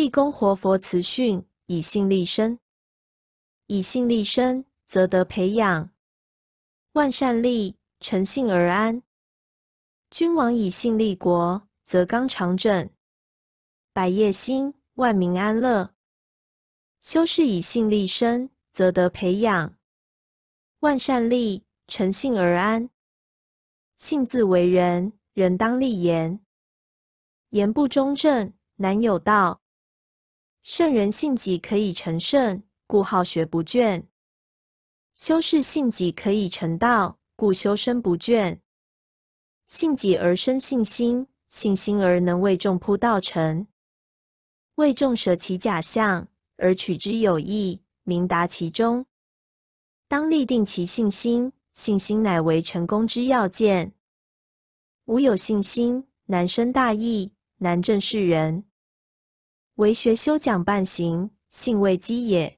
济公活佛慈训：以信立身，以信立身，则得培养万善利，诚信而安。君王以信立国，则纲常正，百业兴，万民安乐。修士以信立身，则得培养万善利，诚信而安。信自为人，人当立言，言不中正，难有道。圣人信己可以成圣，故好学不倦；修士信己可以成道，故修身不倦。信己而生信心，信心而能为众铺道成，为众舍其假象而取之有意，明达其中。当立定其信心，信心乃为成功之要件。无有信心，难生大义，难正世人。为学修讲，伴行性未基也。